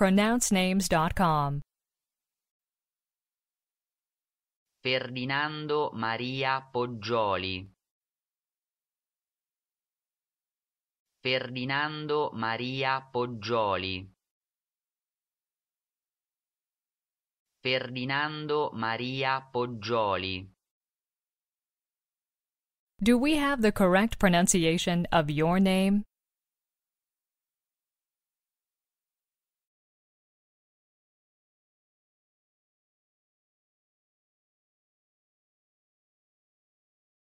pronouncenames.com. Ferdinando Maria Poggioli Ferdinando Maria Poggioli Ferdinando Maria Poggioli Do we have the correct pronunciation of your name?